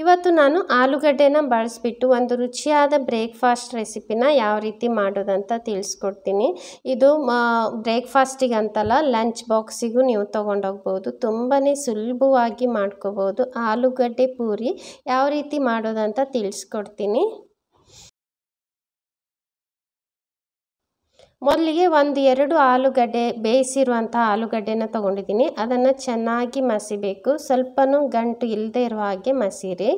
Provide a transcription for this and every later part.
ಇವತ್ತು ನಾನು ಆಲೂಗಡ್ಡೆನ ಬಳಸಿಬಿಟ್ಟು ಒಂದು ರುಚಿಯಾದ ಬ್ರೇಕ್ಫಾಸ್ಟ್ ರೆಸಿಪಿನ ಯಾವ ರೀತಿ ಮಾಡೋದಂತ ತಿಳಿಸ್ಕೊಡ್ತೀನಿ ಇದು ಬ್ರೇಕ್ಫಾಸ್ಟಿಗೆ ಅಂತಲ್ಲ ಲಂಚ್ ಬಾಕ್ಸಿಗೂ ನೀವು ತೊಗೊಂಡೋಗ್ಬೋದು ತುಂಬಾ ಸುಲಭವಾಗಿ ಮಾಡ್ಕೋಬೋದು ಆಲೂಗಡ್ಡೆ ಪೂರಿ ಯಾವ ರೀತಿ ಮಾಡೋದಂತ ತಿಳಿಸ್ಕೊಡ್ತೀನಿ ಮೊದಲಿಗೆ ಒಂದು ಎರಡು ಆಲೂಗಡ್ಡೆ ಬೇಯಿಸಿರುವಂಥ ಆಲೂಗಡ್ಡೆನ ತೊಗೊಂಡಿದ್ದೀನಿ ಅದನ್ನು ಚೆನ್ನಾಗಿ ಮಸಿಬೇಕು ಸ್ವಲ್ಪನೂ ಗಂಟು ಇಲ್ಲದೆ ಇರುವ ಹಾಗೆ ಮಸೀರಿ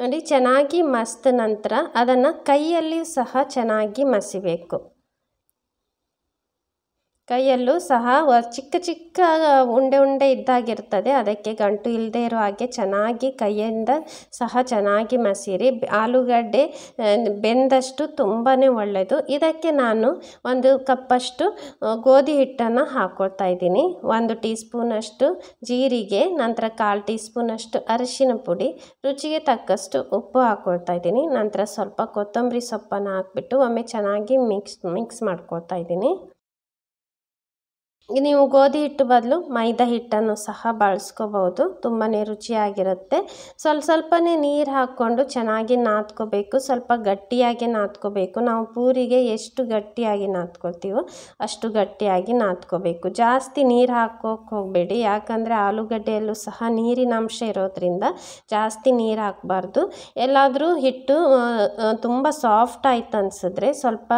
ನೋಡಿ ಚೆನ್ನಾಗಿ ಮಸ್ತ ನಂತರ ಅದನ್ನು ಕೈಯಲ್ಲಿಯೂ ಸಹ ಚೆನ್ನಾಗಿ ಮಸಿಬೇಕು ಕೈಯಲ್ಲೂ ಸಹ ಚಿಕ್ಕ ಚಿಕ್ಕ ಉಂಡೆ ಉಂಡೆ ಇದ್ದಾಗಿರ್ತದೆ ಅದಕ್ಕೆ ಗಂಟು ಇಲ್ಲದೆ ಇರೋ ಹಾಗೆ ಚೆನ್ನಾಗಿ ಕೈಯಿಂದ ಸಹ ಚೆನ್ನಾಗಿ ಮಸೀರಿ ಆಲೂಗಡ್ಡೆ ಬೆಂದಷ್ಟು ತುಂಬಾ ಒಳ್ಳೆಯದು ಇದಕ್ಕೆ ನಾನು ಒಂದು ಕಪ್ಪಷ್ಟು ಗೋಧಿ ಹಿಟ್ಟನ್ನು ಹಾಕ್ಕೊಳ್ತಾ ಇದ್ದೀನಿ ಒಂದು ಟೀ ಸ್ಪೂನಷ್ಟು ಜೀರಿಗೆ ನಂತರ ಕಾಲು ಟೀ ಸ್ಪೂನಷ್ಟು ಅರಿಶಿನ ಪುಡಿ ರುಚಿಗೆ ತಕ್ಕಷ್ಟು ಉಪ್ಪು ಹಾಕ್ಕೊಳ್ತಾ ಇದ್ದೀನಿ ನಂತರ ಸ್ವಲ್ಪ ಕೊತ್ತಂಬರಿ ಸೊಪ್ಪನ್ನು ಹಾಕ್ಬಿಟ್ಟು ಒಮ್ಮೆ ಚೆನ್ನಾಗಿ ಮಿಕ್ಸ್ ಮಿಕ್ಸ್ ಮಾಡ್ಕೊಳ್ತಾ ಇದ್ದೀನಿ ನೀವು ಗೋಧಿ ಹಿಟ್ಟು ಬದಲು ಮೈದಾ ಹಿಟ್ಟನ್ನು ಸಹ ಬಳಸ್ಕೋಬಹುದು ತುಂಬಾ ರುಚಿಯಾಗಿರುತ್ತೆ ಸ್ವಲ್ಪ ಸ್ವಲ್ಪನೇ ನೀರು ಹಾಕ್ಕೊಂಡು ಚೆನ್ನಾಗಿ ನಾದ್ಕೋಬೇಕು ಸ್ವಲ್ಪ ಗಟ್ಟಿಯಾಗಿ ನಾದ್ಕೋಬೇಕು ನಾವು ಪೂರಿಗೆ ಎಷ್ಟು ಗಟ್ಟಿಯಾಗಿ ನಾದ್ಕೊಳ್ತೀವೋ ಅಷ್ಟು ಗಟ್ಟಿಯಾಗಿ ನಾದ್ಕೋಬೇಕು ಜಾಸ್ತಿ ನೀರು ಹಾಕೋಕೆ ಹೋಗಬೇಡಿ ಯಾಕಂದರೆ ಆಲೂಗಡ್ಡೆಯಲ್ಲೂ ಸಹ ನೀರಿನ ಅಂಶ ಇರೋದ್ರಿಂದ ಜಾಸ್ತಿ ನೀರು ಹಾಕಬಾರ್ದು ಎಲ್ಲಾದರೂ ಹಿಟ್ಟು ತುಂಬ ಸಾಫ್ಟ್ ಆಯ್ತು ಅನಿಸಿದ್ರೆ ಸ್ವಲ್ಪ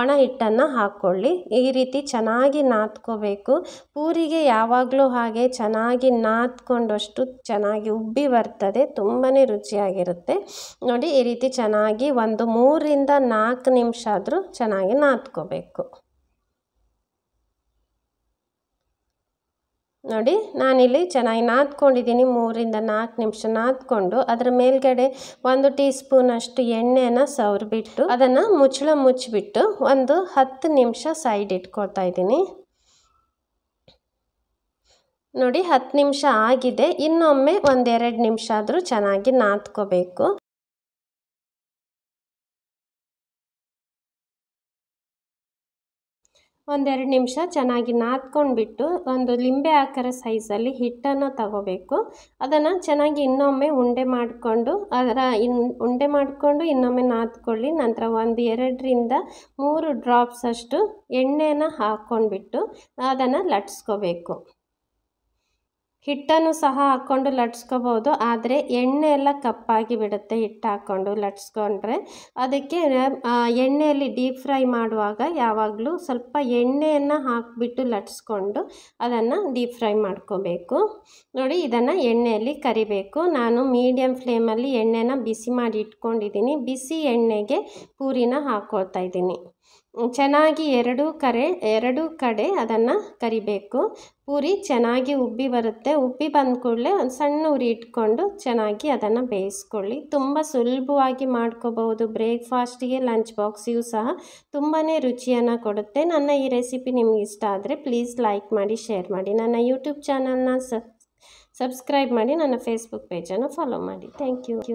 ಒಣ ಹಿಟ್ಟನ್ನು ಹಾಕ್ಕೊಳ್ಳಿ ಈ ರೀತಿ ಚೆನ್ನಾಗಿ ನಾದ್ಕೋಬೇಕು ಪೂರಿಗೆ ಯಾವಾಗಲೂ ಹಾಗೆ ಚೆನ್ನಾಗಿ ನಾದ್ಕೊಂಡಷ್ಟು ಚೆನ್ನಾಗಿ ಉಬ್ಬಿ ಬರ್ತದೆ ತುಂಬಾ ರುಚಿಯಾಗಿರುತ್ತೆ ನೋಡಿ ಈ ರೀತಿ ಚೆನ್ನಾಗಿ ಒಂದು ಮೂರರಿಂದ ನಾಲ್ಕು ನಿಮಿಷ ಆದರೂ ಚೆನ್ನಾಗಿ ನಾದ್ಕೋಬೇಕು ನೋಡಿ ನಾನಿಲ್ಲಿ ಚೆನ್ನಾಗಿ ನಾದ್ಕೊಂಡಿದ್ದೀನಿ ಮೂರಿಂದ ನಾಲ್ಕು ನಿಮಿಷ ನಾದ್ಕೊಂಡು ಅದರ ಮೇಲ್ಗಡೆ ಒಂದು ಟೀ ಸ್ಪೂನಷ್ಟು ಎಣ್ಣೆನ ಸವ್ರಿಬಿಟ್ಟು ಅದನ್ನು ಮುಚ್ಚಳ ಮುಚ್ಚಿಬಿಟ್ಟು ಒಂದು ಹತ್ತು ನಿಮಿಷ ಸೈಡ್ ಇಟ್ಕೊಳ್ತಾ ಇದ್ದೀನಿ ನೋಡಿ ಹತ್ತು ನಿಮಿಷ ಆಗಿದೆ ಇನ್ನೊಮ್ಮೆ ಒಂದೆರಡು ನಿಮಿಷ ಆದರೂ ಚೆನ್ನಾಗಿ ನಾದ್ಕೋಬೇಕು ಒಂದೆರಡು ನಿಮಿಷ ಚೆನ್ನಾಗಿ ನಾದ್ಕೊಂಡ್ಬಿಟ್ಟು ಒಂದು ಲಿಂಬೆ ಆಕಾರ ಸೈಜಲ್ಲಿ ಹಿಟ್ಟನ್ನು ತಗೋಬೇಕು ಅದನ್ನು ಚೆನ್ನಾಗಿ ಇನ್ನೊಮ್ಮೆ ಉಂಡೆ ಮಾಡಿಕೊಂಡು ಅದರ ಇನ್ ಉಂಡೆ ಮಾಡಿಕೊಂಡು ಇನ್ನೊಮ್ಮೆ ನಾದ್ಕೊಳ್ಳಿ ನಂತರ ಒಂದು ಎರಡರಿಂದ ಮೂರು ಡ್ರಾಪ್ಸ್ ಅಷ್ಟು ಎಣ್ಣೆನ ಹಾಕ್ಕೊಂಡ್ಬಿಟ್ಟು ಅದನ್ನು ಲಟ್ಸ್ಕೋಬೇಕು ಹಿಟ್ಟನ್ನು ಸಹ ಹಾಕ್ಕೊಂಡು ಲಟ್ಸ್ಕೋಬೋದು ಆದರೆ ಎಣ್ಣೆ ಎಲ್ಲ ಕಪ್ಪಾಗಿ ಬಿಡುತ್ತೆ ಹಿಟ್ಟು ಹಾಕ್ಕೊಂಡು ಲಟ್ಸ್ಕೊಂಡ್ರೆ ಅದಕ್ಕೆ ಎಣ್ಣೆಯಲ್ಲಿ ಡೀಪ್ ಫ್ರೈ ಮಾಡುವಾಗ ಯಾವಾಗಲೂ ಸ್ವಲ್ಪ ಎಣ್ಣೆಯನ್ನು ಹಾಕಿಬಿಟ್ಟು ಲಟ್ಸ್ಕೊಂಡು ಅದನ್ನು ಡೀಪ್ ಫ್ರೈ ಮಾಡ್ಕೋಬೇಕು ನೋಡಿ ಇದನ್ನು ಎಣ್ಣೆಯಲ್ಲಿ ಕರಿಬೇಕು ನಾನು ಮೀಡಿಯಮ್ ಫ್ಲೇಮಲ್ಲಿ ಎಣ್ಣೆನ ಬಿಸಿ ಮಾಡಿ ಇಟ್ಕೊಂಡಿದ್ದೀನಿ ಬಿಸಿ ಎಣ್ಣೆಗೆ ಪೂರಿನ ಹಾಕ್ಕೊಳ್ತಾ ಇದ್ದೀನಿ ಚೆನ್ನಾಗಿ ಎರಡೂ ಕರೆ ಎರಡೂ ಕಡೆ ಅದನ್ನು ಕರಿಬೇಕು ಪೂರಿ ಚೆನ್ನಾಗಿ ಉಬ್ಬಿ ಬರುತ್ತೆ ಉಬ್ಬಿ ಬಂದ ಕೂಡಲೇ ಒಂದು ಸಣ್ಣ ಉರಿ ಇಟ್ಕೊಂಡು ಚೆನ್ನಾಗಿ ಅದನ್ನು ಬೇಯಿಸ್ಕೊಳ್ಳಿ ತುಂಬ ಸುಲಭವಾಗಿ ಮಾಡ್ಕೋಬಹುದು ಬ್ರೇಕ್ಫಾಸ್ಟಿಗೆ ಲಂಚ್ ಬಾಕ್ಸಿಗೂ ಸಹ ತುಂಬಾ ರುಚಿಯನ್ನು ಕೊಡುತ್ತೆ ನನ್ನ ಈ ರೆಸಿಪಿ ನಿಮ್ಗೆ ಇಷ್ಟ ಆದರೆ ಪ್ಲೀಸ್ ಲೈಕ್ ಮಾಡಿ ಶೇರ್ ಮಾಡಿ ನನ್ನ ಯೂಟ್ಯೂಬ್ ಚಾನಲ್ನ ಸಬ್ ಸಬ್ಸ್ಕ್ರೈಬ್ ಮಾಡಿ ನನ್ನ ಫೇಸ್ಬುಕ್ ಪೇಜನ್ನು ಫಾಲೋ ಮಾಡಿ ಥ್ಯಾಂಕ್ ಯು